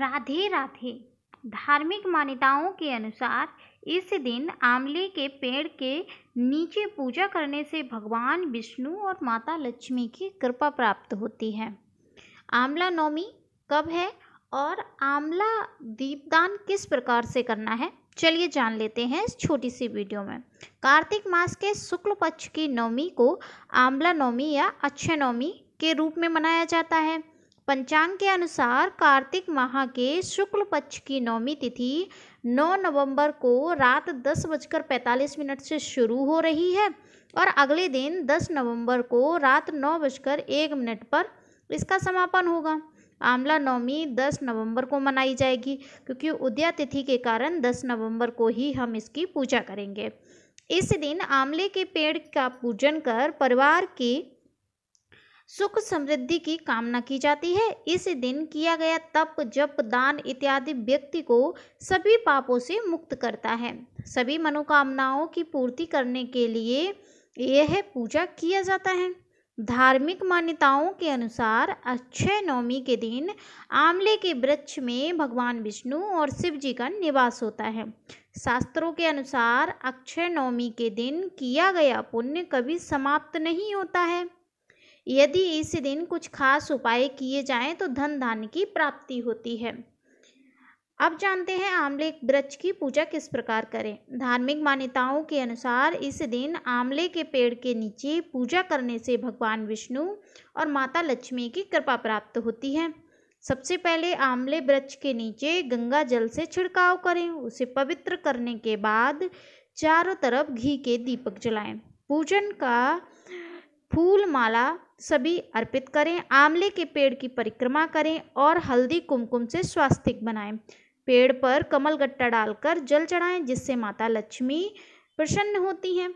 राधे राधे धार्मिक मान्यताओं के अनुसार इस दिन आंवले के पेड़ के नीचे पूजा करने से भगवान विष्णु और माता लक्ष्मी की कृपा प्राप्त होती है आंवला नवमी कब है और आंवला दीपदान किस प्रकार से करना है चलिए जान लेते हैं इस छोटी सी वीडियो में कार्तिक मास के शुक्ल पक्ष की नवमी को आंवला नवमी या अक्षय नवमी के रूप में मनाया जाता है पंचांग के अनुसार कार्तिक माह के शुक्ल पक्ष की नौमी तिथि 9 नवंबर को रात दस बजकर पैंतालीस मिनट से शुरू हो रही है और अगले दिन 10 नवंबर को रात नौ बजकर एक मिनट पर इसका समापन होगा आमला नवमी 10 नवंबर को मनाई जाएगी क्योंकि उदया तिथि के कारण 10 नवंबर को ही हम इसकी पूजा करेंगे इस दिन आमले के पेड़ का पूजन कर परिवार की सुख समृद्धि की कामना की जाती है इस दिन किया गया तप जप दान इत्यादि व्यक्ति को सभी पापों से मुक्त करता है सभी मनोकामनाओं की पूर्ति करने के लिए यह पूजा किया जाता है धार्मिक मान्यताओं के अनुसार अक्षय नवमी के दिन आमले के वृक्ष में भगवान विष्णु और शिव जी का निवास होता है शास्त्रों के अनुसार अक्षय नवमी के दिन किया गया पुण्य कभी समाप्त नहीं होता है यदि इस दिन कुछ खास उपाय किए जाएं तो धन धान्य की प्राप्ति होती है अब जानते हैं आंवले वृक्ष की पूजा किस प्रकार करें धार्मिक मान्यताओं के अनुसार इस दिन आंवले के पेड़ के नीचे पूजा करने से भगवान विष्णु और माता लक्ष्मी की कृपा प्राप्त होती है सबसे पहले आंवले वृक्ष के नीचे गंगा जल से छिड़काव करें उसे पवित्र करने के बाद चारों तरफ घी के दीपक जलाएं पूजन का फूल माला सभी अर्पित करें आंवले के पेड़ की परिक्रमा करें और हल्दी कुमकुम से स्वास्थ्य बनाएं पेड़ पर कमल गट्टा डालकर जल चढ़ाएं जिससे माता लक्ष्मी प्रसन्न होती हैं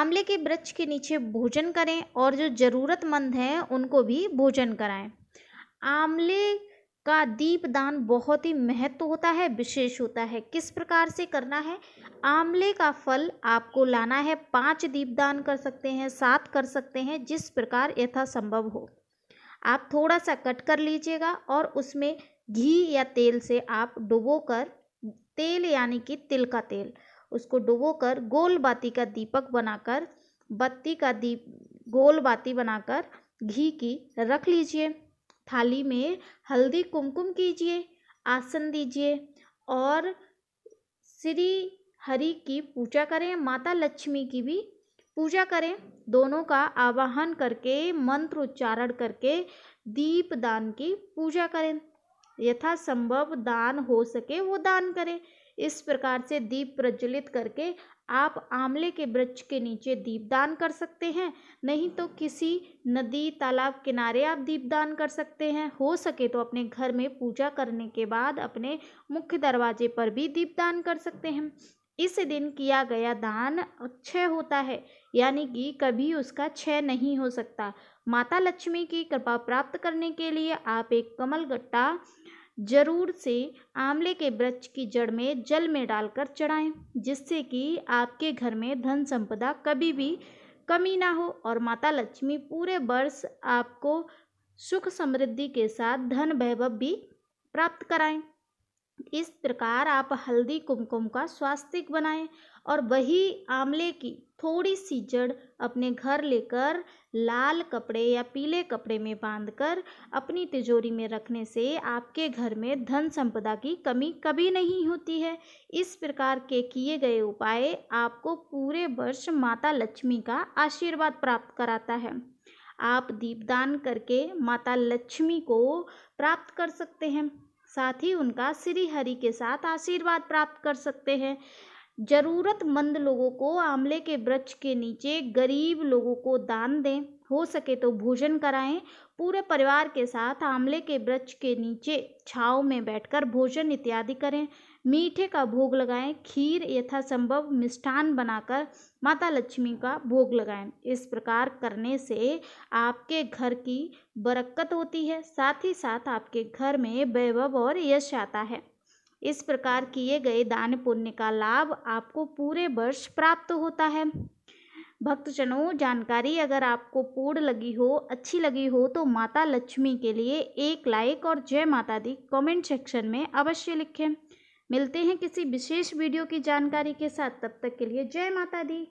आंवले के वृक्ष के नीचे भोजन करें और जो ज़रूरतमंद हैं उनको भी भोजन कराएं आंवले का दीपदान बहुत ही महत्व होता है विशेष होता है किस प्रकार से करना है आमले का फल आपको लाना है पांच दीपदान कर सकते हैं सात कर सकते हैं जिस प्रकार यथासंभव हो आप थोड़ा सा कट कर लीजिएगा और उसमें घी या तेल से आप डुबो कर तेल यानी कि तिल का तेल उसको डुबो कर गोल बाती का दीपक बनाकर बत्ती का दीप गोल बाती बनाकर घी की रख लीजिए थाली में हल्दी कुमकुम कीजिए आसन दीजिए और श्री हरि की पूजा करें माता लक्ष्मी की भी पूजा करें दोनों का आवाहन करके मंत्र उच्चारण करके दीप दान की पूजा करें यथासंभव दान हो सके वो दान करें इस प्रकार से दीप प्रज्वलित करके आप आमले के वृक्ष के नीचे दीपदान कर सकते हैं नहीं तो किसी नदी तालाब किनारे आप दीपदान कर सकते हैं हो सके तो अपने घर में पूजा करने के बाद अपने मुख्य दरवाजे पर भी दीपदान कर सकते हैं इस दिन किया गया दान अक्षय होता है यानी कि कभी उसका क्षय नहीं हो सकता माता लक्ष्मी की कृपा प्राप्त करने के लिए आप एक कमल गट्टा जरूर से आंवले के वृक्ष की जड़ में जल में डालकर चढ़ाएं जिससे कि आपके घर में धन संपदा कभी भी कमी ना हो और माता लक्ष्मी पूरे वर्ष आपको सुख समृद्धि के साथ धन वैभव भी प्राप्त कराएं इस प्रकार आप हल्दी कुमकुम का स्वास्तिक बनाएं और वही आमले की थोड़ी सी जड़ अपने घर लेकर लाल कपड़े या पीले कपड़े में बांधकर अपनी तिजोरी में रखने से आपके घर में धन संपदा की कमी कभी नहीं होती है इस प्रकार के किए गए उपाय आपको पूरे वर्ष माता लक्ष्मी का आशीर्वाद प्राप्त कराता है आप दीपदान करके माता लक्ष्मी को प्राप्त कर सकते हैं साथ ही उनका श्री हरि के साथ आशीर्वाद प्राप्त कर सकते हैं ज़रूरतमंद लोगों को आमले के वृक्ष के नीचे गरीब लोगों को दान दें हो सके तो भोजन कराएं पूरे परिवार के साथ आमले के वृक्ष के नीचे छाव में बैठकर भोजन इत्यादि करें मीठे का भोग लगाएं खीर यथासंभव मिष्ठान बनाकर माता लक्ष्मी का भोग लगाएं इस प्रकार करने से आपके घर की बरक्कत होती है साथ ही साथ आपके घर में वैभव और यश आता है इस प्रकार किए गए दान पुण्य का लाभ आपको पूरे वर्ष प्राप्त होता है भक्तजनों जानकारी अगर आपको पूर्ण लगी हो अच्छी लगी हो तो माता लक्ष्मी के लिए एक लाइक और जय माता दी कमेंट सेक्शन में अवश्य लिखें मिलते हैं किसी विशेष वीडियो की जानकारी के साथ तब तक के लिए जय माता दी